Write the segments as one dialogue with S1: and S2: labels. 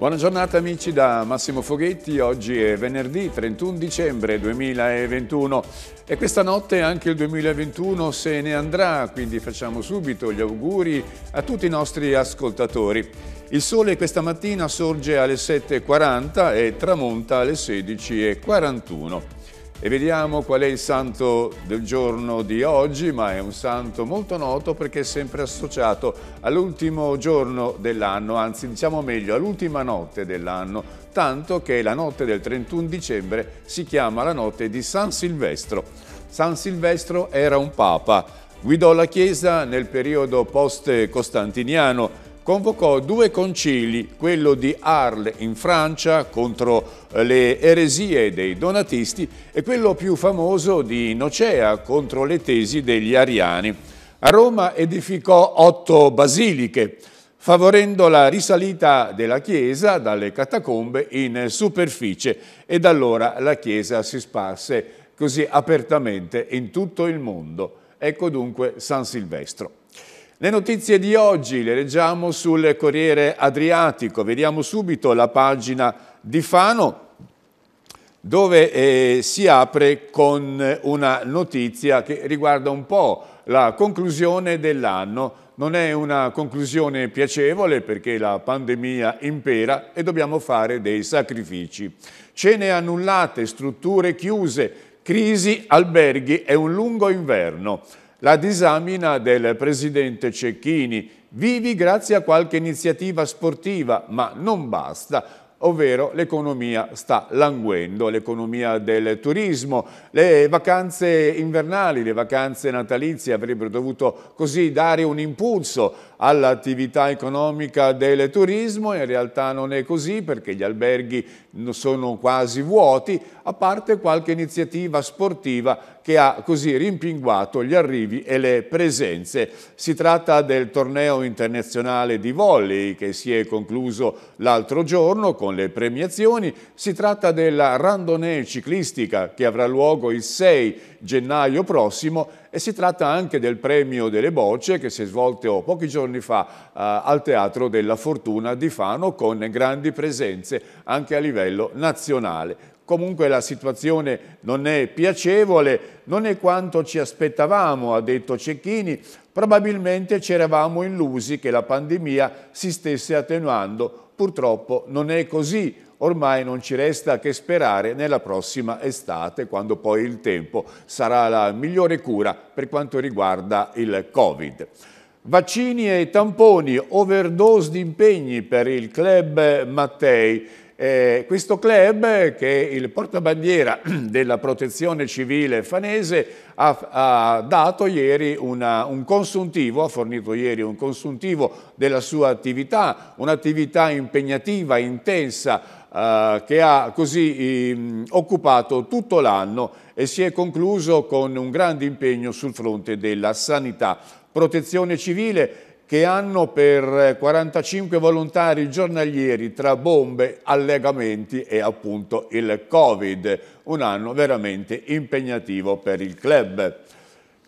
S1: Buona giornata amici da Massimo Foghetti, oggi è venerdì 31 dicembre 2021 e questa notte anche il 2021 se ne andrà, quindi facciamo subito gli auguri a tutti i nostri ascoltatori. Il sole questa mattina sorge alle 7.40 e tramonta alle 16.41. E vediamo qual è il santo del giorno di oggi, ma è un santo molto noto perché è sempre associato all'ultimo giorno dell'anno, anzi diciamo meglio all'ultima notte dell'anno, tanto che la notte del 31 dicembre si chiama la notte di San Silvestro. San Silvestro era un papa, guidò la Chiesa nel periodo post-costantiniano, convocò due concili, quello di Arles in Francia contro eh, le eresie dei donatisti e quello più famoso di Nocea contro le tesi degli ariani. A Roma edificò otto basiliche, favorendo la risalita della chiesa dalle catacombe in superficie e da allora la chiesa si sparse così apertamente in tutto il mondo. Ecco dunque San Silvestro. Le notizie di oggi le leggiamo sul Corriere Adriatico, vediamo subito la pagina di Fano dove eh, si apre con una notizia che riguarda un po' la conclusione dell'anno. Non è una conclusione piacevole perché la pandemia impera e dobbiamo fare dei sacrifici. Cene annullate, strutture chiuse, crisi, alberghi è un lungo inverno la disamina del presidente Cecchini, vivi grazie a qualche iniziativa sportiva, ma non basta ovvero l'economia sta languendo, l'economia del turismo, le vacanze invernali, le vacanze natalizie avrebbero dovuto così dare un impulso all'attività economica del turismo, in realtà non è così perché gli alberghi sono quasi vuoti, a parte qualche iniziativa sportiva che ha così rimpinguato gli arrivi e le presenze. Si tratta del torneo internazionale di volley che si è concluso l'altro giorno con le premiazioni. Si tratta della randonnée ciclistica che avrà luogo il 6 gennaio prossimo e si tratta anche del premio delle bocce che si è svolto pochi giorni fa eh, al Teatro della Fortuna di Fano con grandi presenze anche a livello nazionale. Comunque la situazione non è piacevole, non è quanto ci aspettavamo, ha detto Cecchini. Probabilmente ci eravamo illusi che la pandemia si stesse attenuando. Purtroppo non è così. Ormai non ci resta che sperare nella prossima estate, quando poi il tempo sarà la migliore cura per quanto riguarda il Covid. Vaccini e tamponi, overdose di impegni per il club Mattei. Eh, questo club, che è il portabandiera della protezione civile fanese, ha, ha dato ieri una, un consuntivo, ha fornito ieri un consuntivo della sua attività, un'attività impegnativa, intensa, Uh, che ha così um, occupato tutto l'anno e si è concluso con un grande impegno sul fronte della sanità. Protezione civile che hanno per 45 eh, volontari giornalieri tra bombe, allegamenti e appunto il Covid, un anno veramente impegnativo per il club.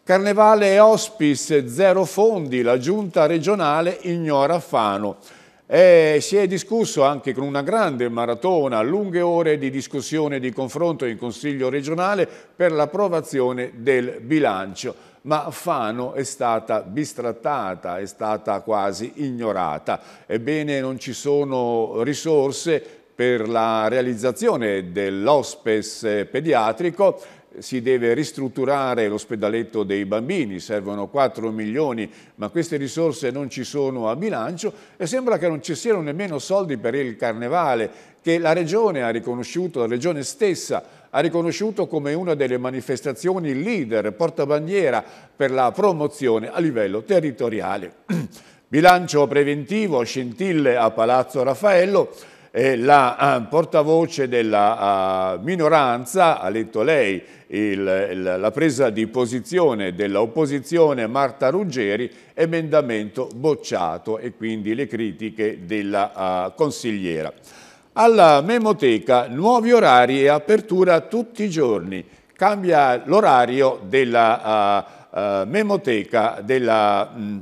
S1: Carnevale e Hospice, zero fondi, la giunta regionale ignora Fano. E eh, si è discusso anche con una grande maratona, lunghe ore di discussione e di confronto in Consiglio regionale per l'approvazione del bilancio ma Fano è stata bistrattata, è stata quasi ignorata. Ebbene non ci sono risorse per la realizzazione dell'ospes pediatrico si deve ristrutturare l'ospedaletto dei bambini, servono 4 milioni, ma queste risorse non ci sono a bilancio e sembra che non ci siano nemmeno soldi per il carnevale che la Regione ha riconosciuto, la Regione stessa ha riconosciuto come una delle manifestazioni leader, portabandiera per la promozione a livello territoriale. Bilancio preventivo, scintille a Palazzo Raffaello, eh, la uh, portavoce della uh, minoranza, ha letto lei il, il, la presa di posizione dell'opposizione Marta Ruggeri, emendamento bocciato e quindi le critiche della uh, consigliera. Alla memoteca nuovi orari e apertura tutti i giorni, cambia l'orario della memoteca della... Mh, mm,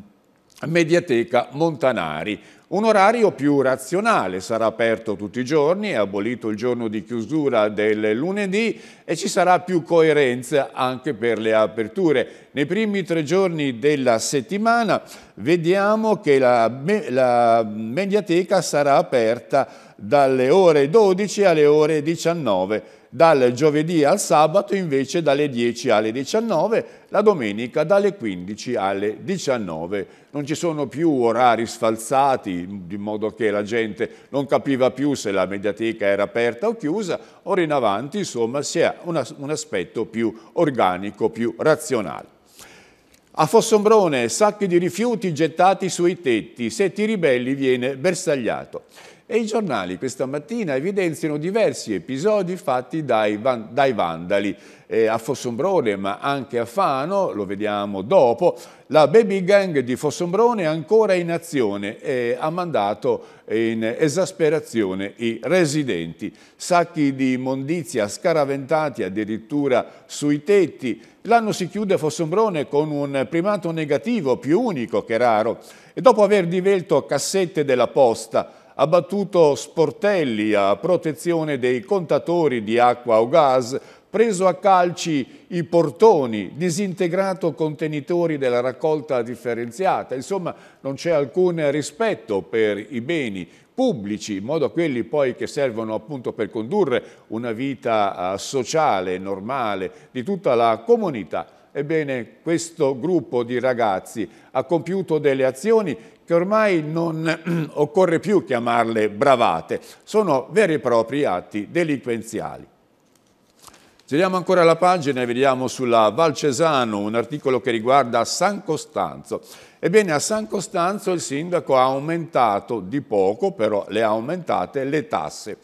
S1: Mediateca Montanari. Un orario più razionale sarà aperto tutti i giorni, è abolito il giorno di chiusura del lunedì e ci sarà più coerenza anche per le aperture nei primi tre giorni della settimana vediamo che la, la mediateca sarà aperta dalle ore 12 alle ore 19, dal giovedì al sabato invece dalle 10 alle 19, la domenica dalle 15 alle 19. Non ci sono più orari sfalzati, di modo che la gente non capiva più se la mediateca era aperta o chiusa, ora in avanti insomma si ha un aspetto più organico, più razionale. A Fossombrone, sacchi di rifiuti gettati sui tetti, se ti ribelli viene bersagliato e i giornali questa mattina evidenziano diversi episodi fatti dai, van dai vandali. Eh, a Fossombrone ma anche a Fano, lo vediamo dopo, la baby gang di Fossombrone è ancora in azione e ha mandato in esasperazione i residenti. Sacchi di immondizia scaraventati addirittura sui tetti. L'anno si chiude a Fossombrone con un primato negativo più unico che raro e dopo aver divelto cassette della posta ha battuto sportelli a protezione dei contatori di acqua o gas, preso a calci i portoni, disintegrato contenitori della raccolta differenziata. Insomma, non c'è alcun rispetto per i beni pubblici, in modo a quelli poi che servono appunto per condurre una vita eh, sociale, normale, di tutta la comunità. Ebbene, questo gruppo di ragazzi ha compiuto delle azioni che ormai non occorre più chiamarle bravate, sono veri e propri atti delinquenziali. Giriamo ancora la pagina e vediamo sulla Valcesano un articolo che riguarda San Costanzo. Ebbene, a San Costanzo il sindaco ha aumentato di poco, però le ha aumentate le tasse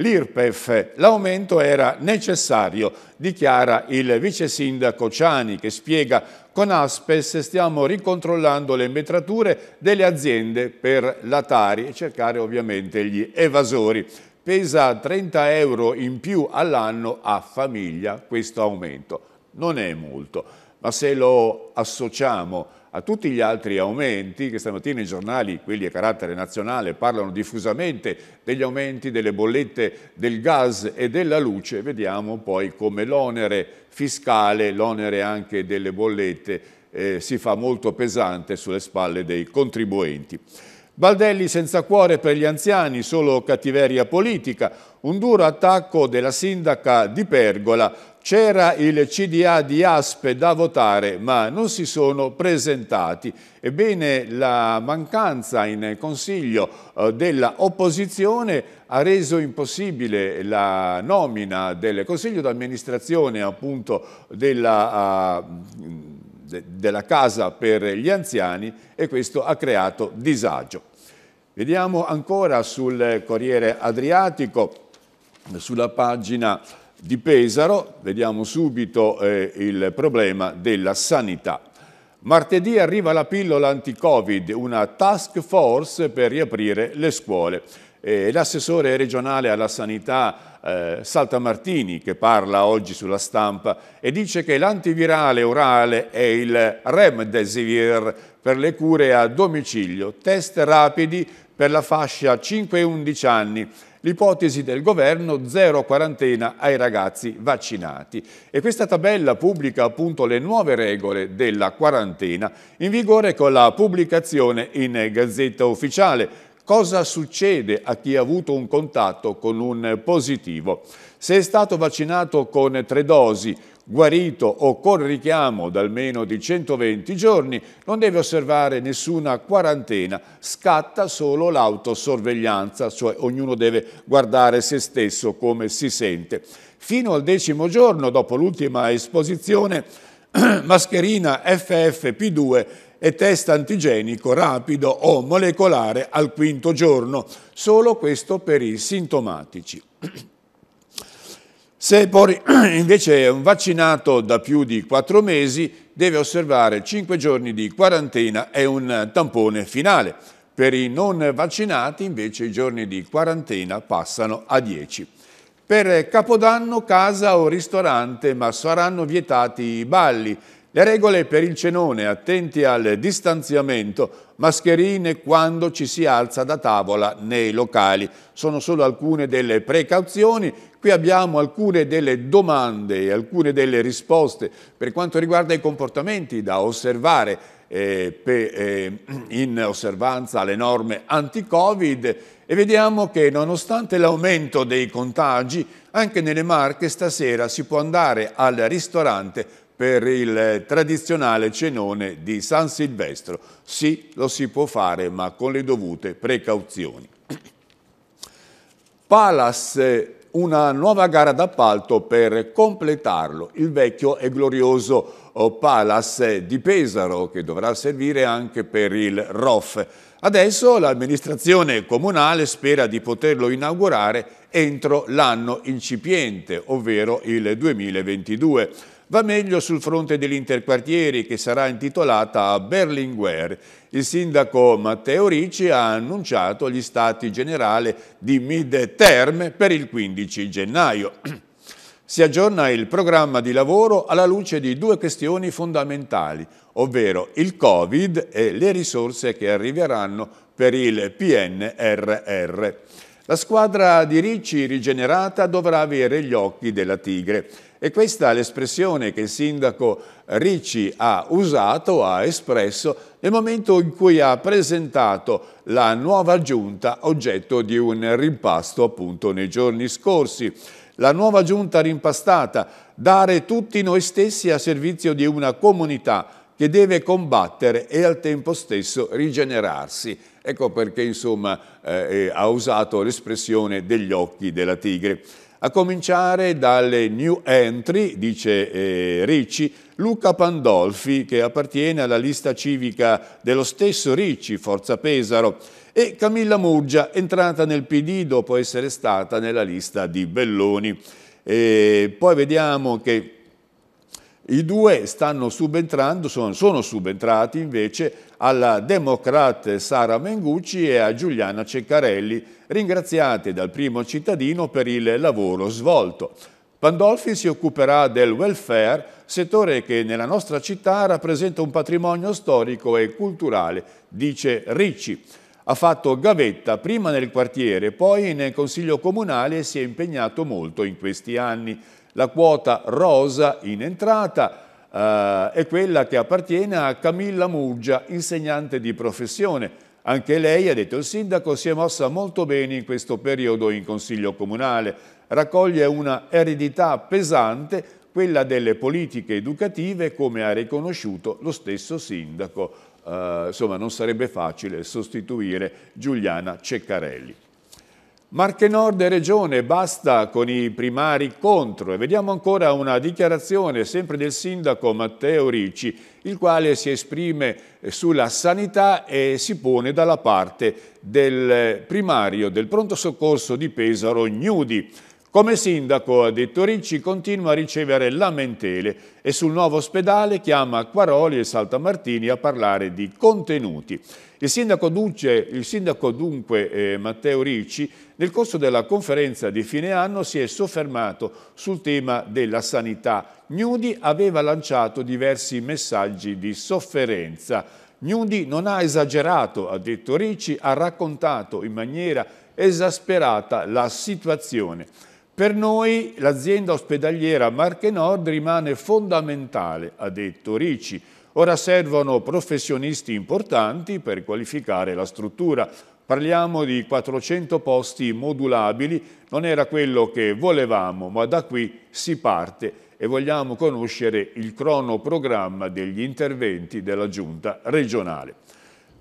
S1: l'IRPEF. L'aumento era necessario, dichiara il vice sindaco Ciani, che spiega con Aspes stiamo ricontrollando le metrature delle aziende per la Tari e cercare ovviamente gli evasori. Pesa 30 euro in più all'anno a famiglia questo aumento. Non è molto, ma se lo associamo a tutti gli altri aumenti che stamattina i giornali, quelli a carattere nazionale, parlano diffusamente degli aumenti delle bollette del gas e della luce, vediamo poi come l'onere fiscale, l'onere anche delle bollette eh, si fa molto pesante sulle spalle dei contribuenti. Baldelli senza cuore per gli anziani, solo cattiveria politica, un duro attacco della sindaca di Pergola c'era il CDA di Aspe da votare ma non si sono presentati. Ebbene la mancanza in Consiglio eh, dell'opposizione ha reso impossibile la nomina del Consiglio d'amministrazione appunto della... Eh, della casa per gli anziani e questo ha creato disagio. Vediamo ancora sul Corriere Adriatico, sulla pagina di Pesaro, vediamo subito eh, il problema della sanità. Martedì arriva la pillola anti-Covid, una task force per riaprire le scuole. L'assessore regionale alla sanità eh, Salta che parla oggi sulla stampa, e dice che l'antivirale orale è il Remdesivir per le cure a domicilio, test rapidi per la fascia 5-11 anni L'ipotesi del governo zero quarantena ai ragazzi vaccinati. E questa tabella pubblica appunto le nuove regole della quarantena in vigore con la pubblicazione in Gazzetta Ufficiale Cosa succede a chi ha avuto un contatto con un positivo? Se è stato vaccinato con tre dosi, guarito o con richiamo da almeno di 120 giorni, non deve osservare nessuna quarantena, scatta solo l'autosorveglianza, cioè ognuno deve guardare se stesso come si sente. Fino al decimo giorno, dopo l'ultima esposizione, mascherina FFP2 e test antigenico rapido o molecolare al quinto giorno, solo questo per i sintomatici. Se poi invece è un vaccinato da più di 4 mesi, deve osservare 5 giorni di quarantena e un tampone finale. Per i non vaccinati invece i giorni di quarantena passano a 10. Per Capodanno casa o ristorante, ma saranno vietati i balli le regole per il cenone, attenti al distanziamento, mascherine quando ci si alza da tavola nei locali. Sono solo alcune delle precauzioni. Qui abbiamo alcune delle domande e alcune delle risposte per quanto riguarda i comportamenti da osservare eh, pe, eh, in osservanza alle norme anti-Covid e vediamo che nonostante l'aumento dei contagi, anche nelle Marche stasera si può andare al ristorante per il eh, tradizionale cenone di San Silvestro. Sì, lo si può fare, ma con le dovute precauzioni. Palace, una nuova gara d'appalto per completarlo, il vecchio e glorioso oh, Palace di Pesaro, che dovrà servire anche per il ROF. Adesso l'amministrazione comunale spera di poterlo inaugurare entro l'anno incipiente, ovvero il 2022. Va meglio sul fronte dell'interquartieri che sarà intitolata a Berlinguer. Il sindaco Matteo Ricci ha annunciato gli stati generali di Mid term per il 15 gennaio. Si aggiorna il programma di lavoro alla luce di due questioni fondamentali, ovvero il Covid e le risorse che arriveranno per il PNRR. La squadra di Ricci rigenerata dovrà avere gli occhi della tigre. E questa è l'espressione che il sindaco Ricci ha usato, ha espresso, nel momento in cui ha presentato la nuova giunta oggetto di un rimpasto appunto nei giorni scorsi. La nuova giunta rimpastata, dare tutti noi stessi a servizio di una comunità che deve combattere e al tempo stesso rigenerarsi. Ecco perché insomma eh, eh ha usato l'espressione degli occhi della tigre. A cominciare dalle new entry, dice eh, Ricci, Luca Pandolfi, che appartiene alla lista civica dello stesso Ricci, Forza Pesaro, e Camilla Muggia, entrata nel PD dopo essere stata nella lista di Belloni. E eh, poi vediamo che i due stanno subentrando, sono, sono subentrati invece alla democrate Sara Mengucci e a Giuliana Ceccarelli, ringraziate dal primo cittadino per il lavoro svolto. Pandolfi si occuperà del welfare, settore che nella nostra città rappresenta un patrimonio storico e culturale, dice Ricci. Ha fatto gavetta prima nel quartiere, poi nel Consiglio Comunale e si è impegnato molto in questi anni. La quota rosa in entrata eh, è quella che appartiene a Camilla Muggia, insegnante di professione. Anche lei, ha detto il sindaco, si è mossa molto bene in questo periodo in Consiglio Comunale. Raccoglie una eredità pesante, quella delle politiche educative, come ha riconosciuto lo stesso sindaco. Eh, insomma, non sarebbe facile sostituire Giuliana Ceccarelli. Marche Nord e Regione, basta con i primari contro e vediamo ancora una dichiarazione sempre del sindaco Matteo Ricci, il quale si esprime sulla sanità e si pone dalla parte del primario del pronto soccorso di Pesaro Gnudi. Come sindaco ha detto Ricci, continua a ricevere lamentele e sul nuovo ospedale chiama Quaroli e Saltamartini a parlare di contenuti. Il sindaco, Duce, il sindaco dunque eh, Matteo Ricci nel corso della conferenza di fine anno si è soffermato sul tema della sanità. Gnudi aveva lanciato diversi messaggi di sofferenza. Gnudi non ha esagerato, ha detto Ricci, ha raccontato in maniera esasperata la situazione. Per noi l'azienda ospedaliera Marche Nord rimane fondamentale, ha detto Ricci. Ora servono professionisti importanti per qualificare la struttura. Parliamo di 400 posti modulabili, non era quello che volevamo, ma da qui si parte e vogliamo conoscere il cronoprogramma degli interventi della Giunta regionale.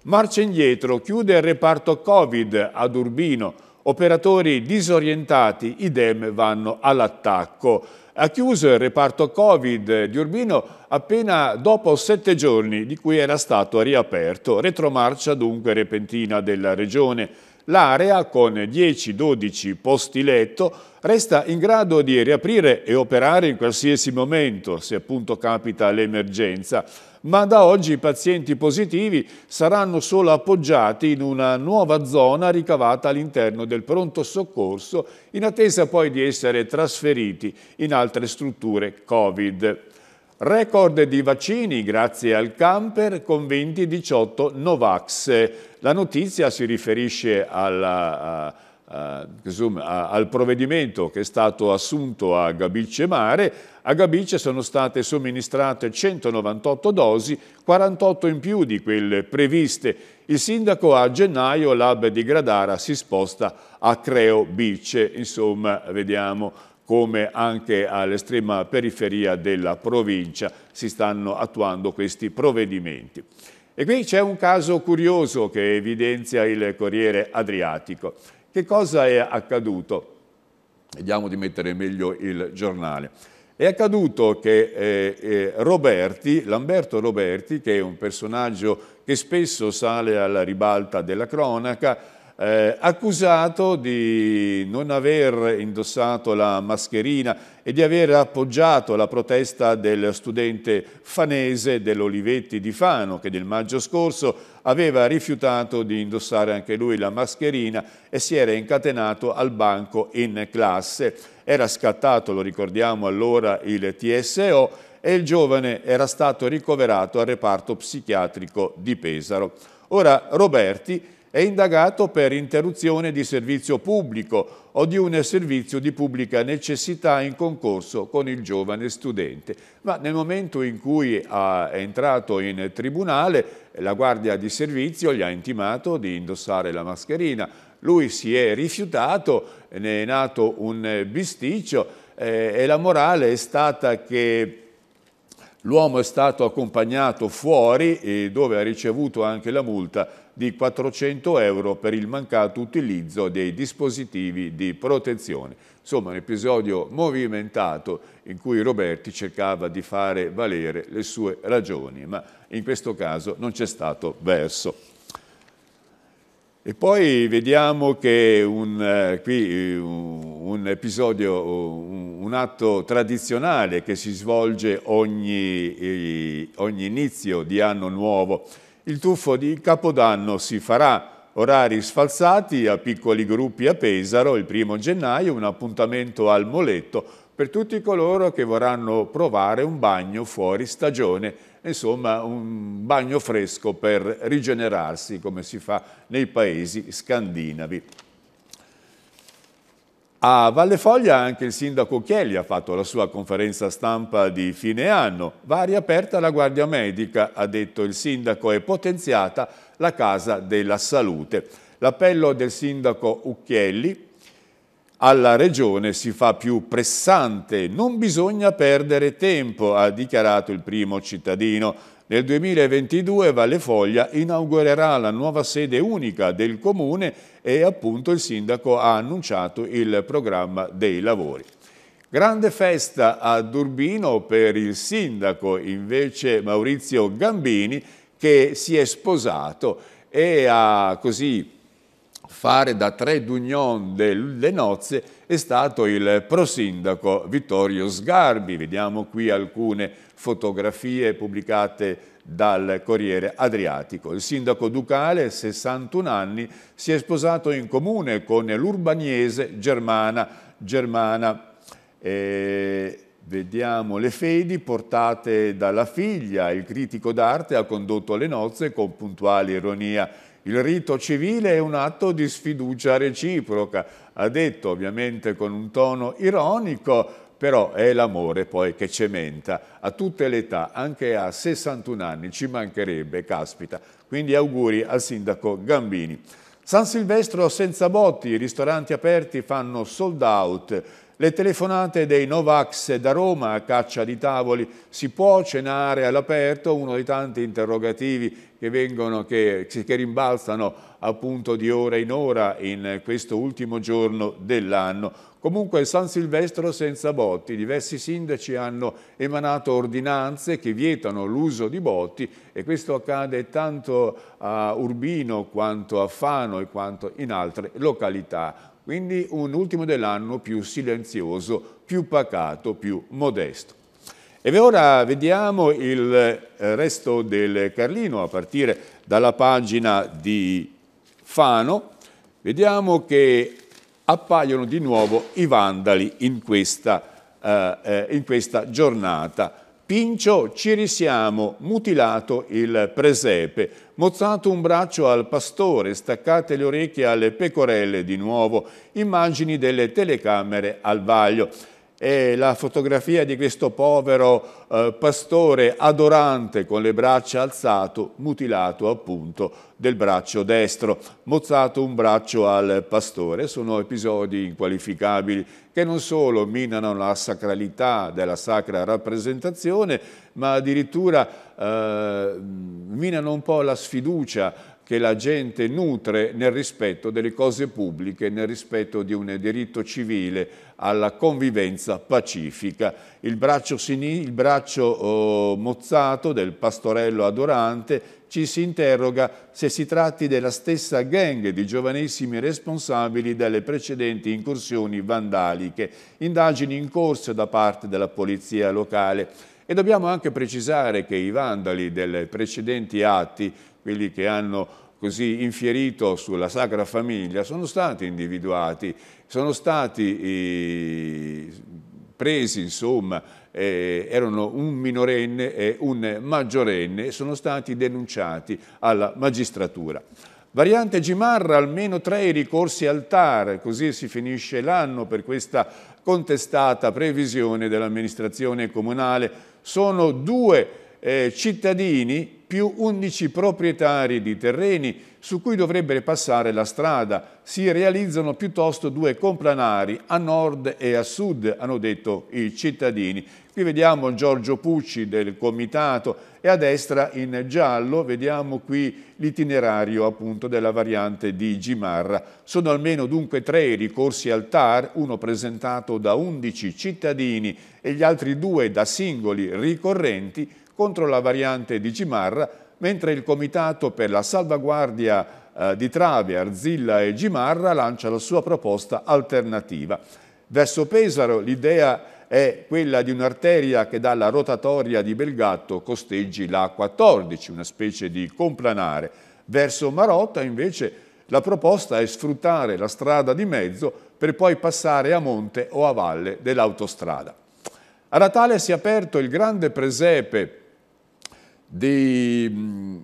S1: Marcia indietro, chiude il reparto Covid ad Urbino, Operatori disorientati, idem, vanno all'attacco. Ha chiuso il reparto Covid di Urbino appena dopo sette giorni di cui era stato riaperto. Retromarcia dunque repentina della regione l'area con 10-12 posti letto resta in grado di riaprire e operare in qualsiasi momento, se appunto capita l'emergenza, ma da oggi i pazienti positivi saranno solo appoggiati in una nuova zona ricavata all'interno del pronto soccorso, in attesa poi di essere trasferiti in altre strutture Covid. Record di vaccini grazie al camper con 20 18 Novax. La notizia si riferisce alla, a, a, al provvedimento che è stato assunto a Gabice Mare. A Gabice sono state somministrate 198 dosi, 48 in più di quelle previste. Il sindaco a gennaio l'hub di Gradara si sposta a Creo Bice. Insomma, vediamo come anche all'estrema periferia della provincia si stanno attuando questi provvedimenti. E qui c'è un caso curioso che evidenzia il Corriere Adriatico. Che cosa è accaduto? Vediamo di mettere meglio il giornale. È accaduto che eh, eh Roberti, Lamberto Roberti, che è un personaggio che spesso sale alla ribalta della cronaca, eh, accusato di non aver indossato la mascherina e di aver appoggiato la protesta del studente fanese dell'Olivetti di Fano che nel maggio scorso aveva rifiutato di indossare anche lui la mascherina e si era incatenato al banco in classe. Era scattato, lo ricordiamo allora, il TSO e il giovane era stato ricoverato al reparto psichiatrico di Pesaro. Ora Roberti è indagato per interruzione di servizio pubblico o di un servizio di pubblica necessità in concorso con il giovane studente. Ma nel momento in cui è entrato in tribunale, la guardia di servizio gli ha intimato di indossare la mascherina. Lui si è rifiutato, ne è nato un bisticcio eh, e la morale è stata che l'uomo è stato accompagnato fuori eh, dove ha ricevuto anche la multa di 400 euro per il mancato utilizzo dei dispositivi di protezione. Insomma, un episodio movimentato in cui Roberti cercava di fare valere le sue ragioni, ma in questo caso non c'è stato verso. E poi vediamo che un, eh, qui eh, un, episodio, un, un, atto tradizionale che si svolge ogni, eh, ogni inizio di anno nuovo, il tuffo di Capodanno si farà orari sfalsati a piccoli gruppi a Pesaro il primo gennaio, un appuntamento al Moletto per tutti coloro che vorranno provare un bagno fuori stagione, insomma un bagno fresco per rigenerarsi come si fa nei paesi scandinavi. A Valle Foglia anche il sindaco Chielli ha fatto la sua conferenza stampa di fine anno. Va riaperta la guardia medica, ha detto il sindaco, e potenziata la Casa della Salute. L'appello del sindaco Ucchielli alla regione si fa più pressante. Non bisogna perdere tempo, ha dichiarato il primo cittadino. Nel 2022 Valle Foglia inaugurerà la nuova sede unica del comune e appunto il sindaco ha annunciato il programma dei lavori. Grande festa a Durbino per il sindaco invece Maurizio Gambini che si è sposato e ha così fare da tre d'union delle nozze è stato il prosindaco Vittorio Sgarbi. Vediamo qui alcune fotografie pubblicate dal Corriere Adriatico. Il sindaco Ducale, 61 anni, si è sposato in comune con l'urbaniese Germana. Germana eh, Vediamo le fedi portate dalla figlia, il critico d'arte ha condotto le nozze con puntuale ironia il rito civile è un atto di sfiducia reciproca, ha detto ovviamente con un tono ironico, però è l'amore poi che cementa a tutte le età, anche a 61 anni, ci mancherebbe, caspita. Quindi auguri al sindaco Gambini. San Silvestro senza botti, i ristoranti aperti fanno sold out, le telefonate dei Novax da Roma a caccia di tavoli, si può cenare all'aperto, uno dei tanti interrogativi che, vengono, che, che rimbalzano appunto di ora in ora in questo ultimo giorno dell'anno. Comunque San Silvestro senza botti, diversi sindaci hanno emanato ordinanze che vietano l'uso di botti e questo accade tanto a Urbino quanto a Fano e quanto in altre località quindi un ultimo dell'anno più silenzioso, più pacato, più modesto. E ora vediamo il eh, resto del Carlino a partire dalla pagina di Fano. Vediamo che appaiono di nuovo i vandali in questa, eh, eh in questa giornata. Pincio ci risiamo, mutilato il presepe, mozzato un braccio al pastore, staccate le orecchie alle pecorelle di nuovo, immagini delle telecamere al vaglio è la fotografia di questo povero eh, pastore adorante con le braccia alzato, mutilato appunto del braccio destro, mozzato un braccio al pastore. Sono episodi inqualificabili che non solo minano la sacralità della sacra rappresentazione, ma addirittura eh, minano un po' la sfiducia che la gente nutre nel rispetto delle cose pubbliche, nel rispetto di un diritto civile alla convivenza pacifica. Il braccio, il braccio oh, mozzato del pastorello adorante ci si interroga se si tratti della stessa gang di giovanissimi responsabili delle precedenti incursioni vandaliche, indagini in corso da parte della polizia locale. E dobbiamo anche precisare che i vandali delle precedenti atti quelli che hanno così infierito sulla Sacra Famiglia, sono stati individuati, sono stati presi, insomma, eh, erano un minorenne e un maggiorenne e sono stati denunciati alla magistratura. Variante Gimarra, almeno tre ricorsi al TAR, così si finisce l'anno per questa contestata previsione dell'amministrazione comunale. Sono due eh, cittadini più 11 proprietari di terreni su cui dovrebbe passare la strada. Si realizzano piuttosto due complanari a nord e a sud, hanno detto i cittadini. Qui vediamo Giorgio Pucci del comitato e a destra in giallo vediamo qui l'itinerario appunto della variante di Gimarra. Sono almeno dunque tre i ricorsi al TAR, uno presentato da 11 cittadini e gli altri due da singoli ricorrenti contro la variante di Gimarra, mentre il Comitato per la salvaguardia eh, di Travi, Arzilla e Gimarra lancia la sua proposta alternativa. Verso Pesaro l'idea è quella di un'arteria che dalla rotatoria di Belgatto costeggi la 14, una specie di complanare. Verso Marotta invece la proposta è sfruttare la strada di mezzo per poi passare a monte o a valle dell'autostrada. A Natale si è aperto il grande presepe di,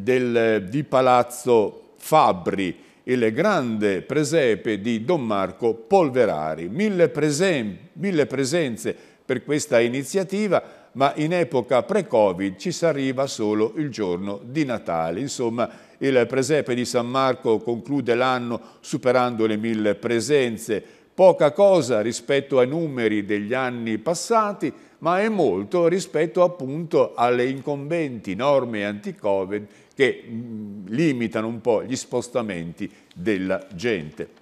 S1: del, di Palazzo Fabbri, il grande presepe di Don Marco Polverari. Mille, presen mille presenze per questa iniziativa, ma in epoca pre-Covid ci si arriva solo il giorno di Natale. Insomma, il presepe di San Marco conclude l'anno superando le mille presenze. Poca cosa rispetto ai numeri degli anni passati, ma è molto rispetto appunto alle incombenti norme anti-Covid che mm, limitano un po' gli spostamenti della gente.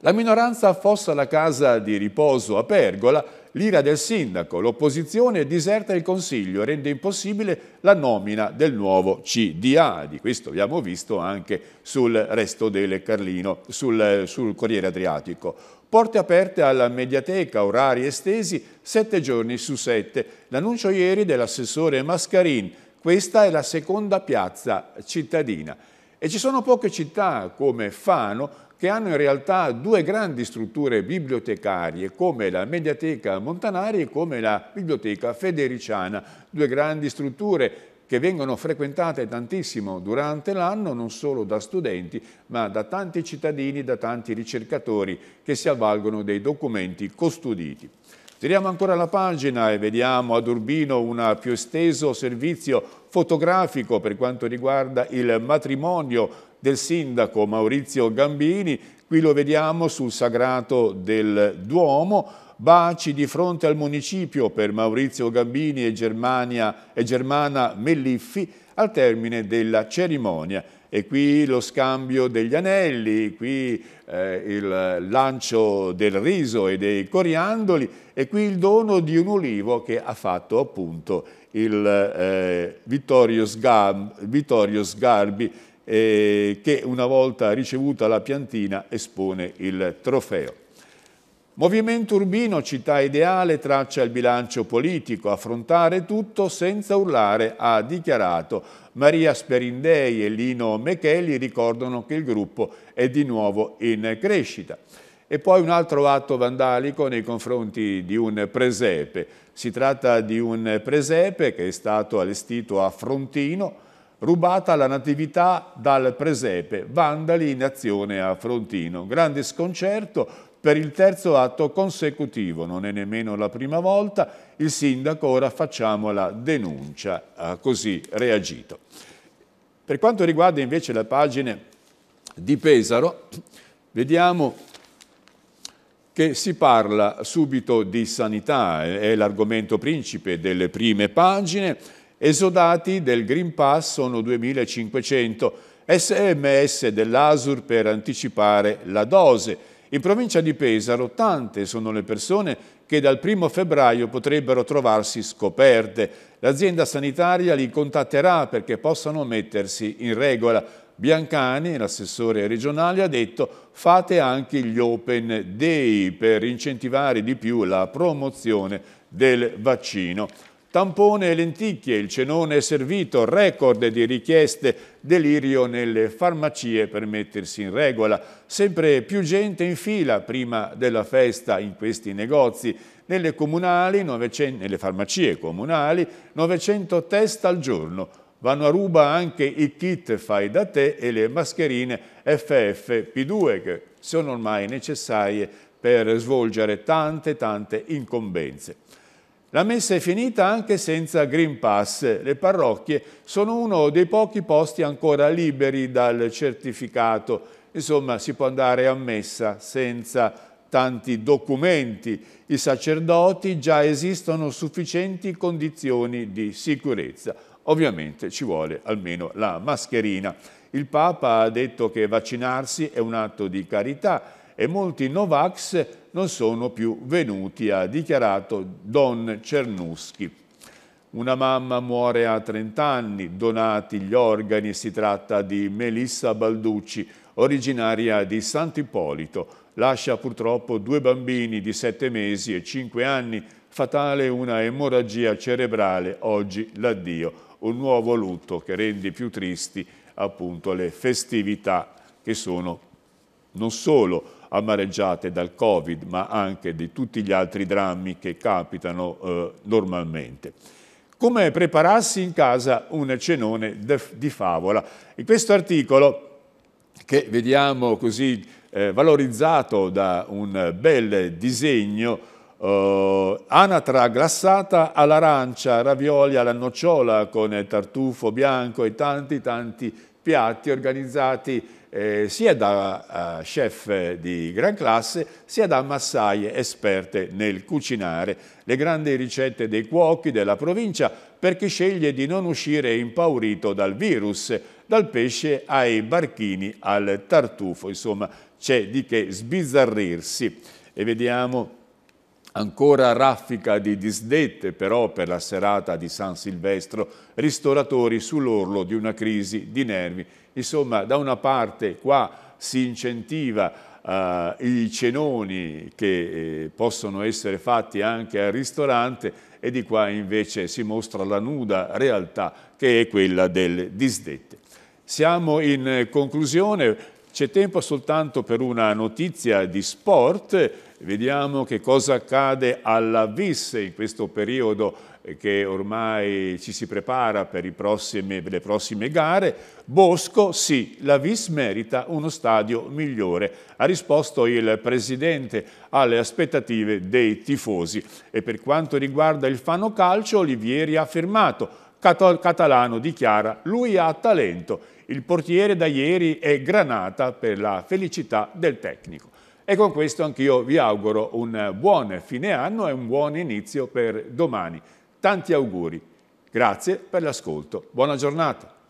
S1: La minoranza affossa la casa di riposo a Pergola, l'ira del sindaco, l'opposizione diserta il Consiglio, rende impossibile la nomina del nuovo CDA. Di questo abbiamo visto anche sul resto del Carlino, sul, sul Corriere Adriatico. Porte aperte alla mediateca, orari estesi, sette giorni su sette. L'annuncio ieri dell'assessore Mascarin, questa è la seconda piazza cittadina. E ci sono poche città come Fano che hanno in realtà due grandi strutture bibliotecarie come la Mediateca Montanari e come la Biblioteca Federiciana, due grandi strutture che vengono frequentate tantissimo durante l'anno, non solo da studenti, ma da tanti cittadini, da tanti ricercatori che si avvalgono dei documenti custoditi. Tiriamo ancora la pagina e vediamo ad Urbino un più esteso servizio fotografico per quanto riguarda il matrimonio del sindaco Maurizio Gambini. Qui lo vediamo sul sagrato del Duomo, baci di fronte al municipio per Maurizio Gambini e, Germania, e Germana Melliffi al termine della cerimonia. E qui lo scambio degli anelli, qui eh, il lancio del riso e dei coriandoli e qui il dono di un ulivo che ha fatto appunto il eh, Vittorio, Sgarbi, Vittorio Sgarbi eh, che una volta ricevuta la piantina espone il trofeo. Movimento Urbino, città ideale, traccia il bilancio politico, affrontare tutto senza urlare, ha dichiarato. Maria Sperindei e Lino Mecheli ricordano che il gruppo è di nuovo in crescita. E poi un altro atto vandalico nei confronti di un presepe. Si tratta di un presepe che è stato allestito a Frontino, rubata la natività dal presepe, vandali in azione a Frontino. Grande sconcerto, per il terzo atto consecutivo, non è nemmeno la prima volta, il sindaco ora facciamo la denuncia, ha eh, così reagito. Per quanto riguarda invece le pagine di Pesaro, vediamo che si parla subito di sanità, è l'argomento principe delle prime pagine, esodati del Green Pass sono 2500, SMS dell'ASUR per anticipare la dose, in provincia di Pesaro tante sono le persone che dal 1 febbraio potrebbero trovarsi scoperte. L'azienda sanitaria li contatterà perché possano mettersi in regola. Biancani, l'assessore regionale, ha detto fate anche gli open day per incentivare di più la promozione del vaccino. Tampone e lenticchie, il cenone è servito, record di richieste, delirio nelle farmacie per mettersi in regola. Sempre più gente in fila prima della festa in questi negozi. Nelle, comunali, 900, nelle farmacie comunali, 900 test al giorno. Vanno a ruba anche i kit fai da te e le mascherine FFP2 che sono ormai necessarie per svolgere tante tante incombenze. La messa è finita anche senza Green Pass. Le parrocchie sono uno dei pochi posti ancora liberi dal certificato. Insomma, si può andare a messa senza tanti documenti. I sacerdoti già esistono sufficienti condizioni di sicurezza. Ovviamente ci vuole almeno la mascherina. Il Papa ha detto che vaccinarsi è un atto di carità e molti Novax non sono più venuti, ha dichiarato Don Cernuschi. Una mamma muore a 30 anni, donati gli organi, si tratta di Melissa Balducci, originaria di Sant'Ippolito. Lascia purtroppo due bambini di 7 mesi e 5 anni, fatale una emorragia cerebrale, oggi l'addio. Un nuovo lutto che rende più tristi appunto le festività che sono non solo amareggiate dal Covid, ma anche di tutti gli altri drammi che capitano eh, normalmente. Come prepararsi in casa un cenone di favola. In questo articolo, che vediamo così eh, valorizzato da un bel disegno, Uh, eh, anatra glassata all'arancia, ravioli alla nocciola con tartufo bianco e tanti tanti piatti organizzati eh, sia da eh, chef di gran classe sia da massaie esperte nel cucinare le grandi ricette dei cuochi della provincia per chi sceglie di non uscire impaurito dal virus, dal pesce ai barchini al tartufo, insomma c'è di che sbizzarrirsi. E vediamo Ancora raffica di disdette però per la serata di San Silvestro, ristoratori sull'orlo di una crisi di nervi Insomma, da una parte qua si incentiva Uh, i cenoni che eh, possono essere fatti anche al ristorante e di qua invece si mostra la nuda realtà che è quella delle disdette. Siamo in conclusione, c'è tempo soltanto per una notizia di sport Vediamo che cosa accade alla Visse in questo periodo eh, che ormai ci si prepara per, prossimi, per le prossime gare. Bosco, sì, la Vis merita uno stadio migliore. Ha risposto il Presidente alle aspettative dei tifosi. E per quanto riguarda il Fano Calcio, Olivieri ha affermato Catalano dichiara lui ha talento. Il portiere da ieri è granata per la felicità del tecnico. E con questo anch'io vi auguro un buon fine anno e un buon inizio per domani. Tanti auguri. Grazie per l'ascolto. Buona giornata.